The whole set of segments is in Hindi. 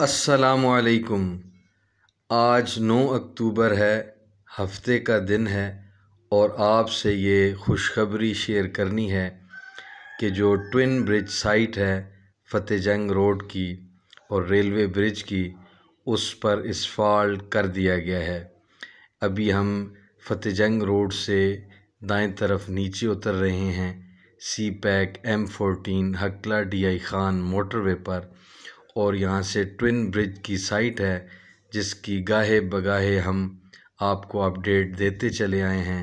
असलकुम आज 9 अक्टूबर है हफ्ते का दिन है और आपसे ये खुशखबरी शेयर करनी है कि जो ट्विन ब्रिज साइट है फतेह जंग रोड की और रेलवे ब्रिज की उस पर इस्फाल कर दिया गया है अभी हम फतेह जंग रोड से दाएं तरफ नीचे उतर रहे हैं CPEC M fourteen Hakla D I Khan motorway पर और यहाँ से ट्विन ब्रिज की साइट है जिसकी गाहे बगाहे हम आपको अपडेट देते चले आए हैं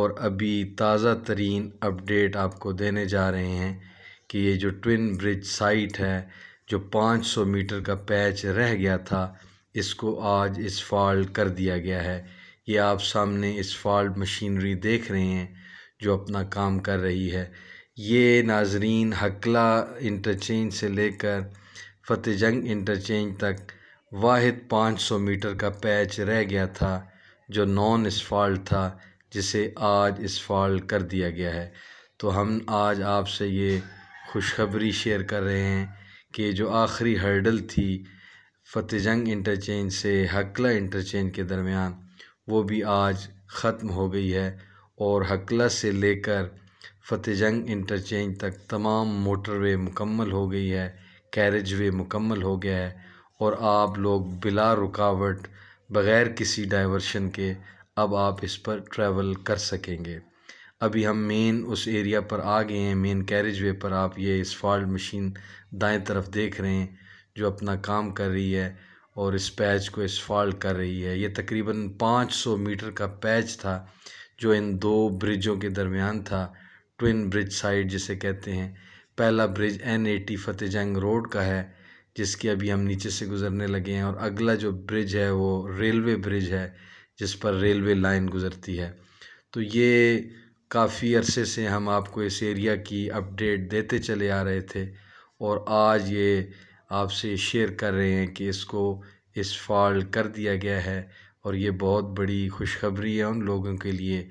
और अभी ताज़ा तरीन अपडेट आपको देने जा रहे हैं कि ये जो ट्विन ब्रिज साइट है जो 500 मीटर का पैच रह गया था इसको आज इस फॉल्ट कर दिया गया है ये आप सामने इस फॉल्ट मशीनरी देख रहे हैं जो अपना काम कर रही है ये नाजरीन हकला इंटरचेंज से लेकर फतेह जंग इंटरचेंज तक वाहिद 500 मीटर का पैच रह गया था जो नॉन इस्फाल्ट था जिसे आज इसफाल्ट कर दिया गया है तो हम आज आपसे ये खुशखबरी शेयर कर रहे हैं कि जो आखिरी हर्डल थी फतेहजंग जंग इंटरचेंज से हकला इंटरचेंज के दरमियान वो भी आज ख़त्म हो गई है और हकला से लेकर फतेह जंग इंटरचेंज तक तमाम मोटरवे मुकम्मल हो गई है कैरेज वे मुकम्मल हो गया है और आप लोग बिला रुकावट बग़ैर किसी डाइवर्शन के अब आप इस पर ट्रैवल कर सकेंगे अभी हम मेन उस एरिया पर आ गए हैं मेन कैरेज वे पर आप ये इस फॉल्ट मशीन दाएं तरफ देख रहे हैं जो अपना काम कर रही है और इस पैच को इस फॉल्ट कर रही है ये तकरीबन 500 मीटर का पैच था जो इन दो ब्रिजों के दरमियान था ट्विन ब्रिज साइड जिसे कहते हैं पहला bridge N eighty T Fatehjang road का है जिसके अभी हम नीचे से गुज़रने लगे हैं और अगला जो ब्रिज है वो रेलवे ब्रिज है जिस पर रेलवे लाइन गुज़रती है तो ये काफ़ी अरसे से हम आपको इस एरिया की अपडेट देते चले आ रहे थे और आज ये आपसे शेयर कर रहे हैं कि इसको इस फॉल्ट कर दिया गया है और ये बहुत बड़ी खुशखबरी है उन लोगों के लिए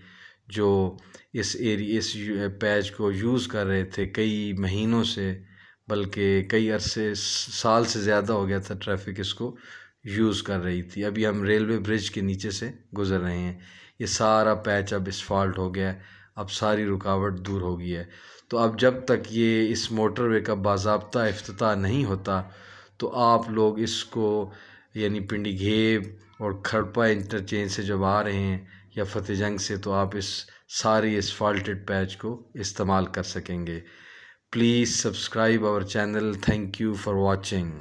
जो इस एरिए इस पैच को यूज़ कर रहे थे कई महीनों से बल्कि कई अरसे साल से ज़्यादा हो गया था ट्रैफिक इसको यूज़ कर रही थी अभी हम रेलवे ब्रिज के नीचे से गुज़र रहे हैं ये सारा पैच अब इस्फाल्ट हो गया है अब सारी रुकावट दूर हो गई है तो अब जब तक ये इस मोटरवे का बाबा अफ्ताह नहीं होता तो आप लोग इसको यानी पिंडी घेब और खड़पा इंटरचेंज से जब आ रहे हैं या फतेह जंग से तो आप इस सारी इस फॉल्टेड पैच को इस्तेमाल कर सकेंगे please subscribe our channel thank you for watching